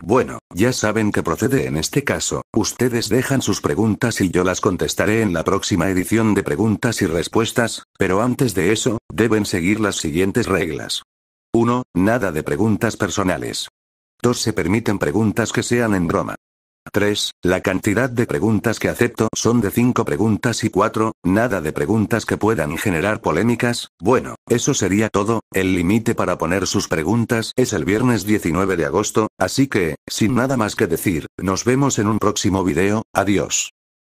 Bueno, ya saben que procede en este caso, ustedes dejan sus preguntas y yo las contestaré en la próxima edición de preguntas y respuestas, pero antes de eso, deben seguir las siguientes reglas. 1. Nada de preguntas personales. 2. Se permiten preguntas que sean en broma. 3. La cantidad de preguntas que acepto son de 5 preguntas y 4, nada de preguntas que puedan generar polémicas. Bueno, eso sería todo. El límite para poner sus preguntas es el viernes 19 de agosto, así que, sin nada más que decir, nos vemos en un próximo video. Adiós.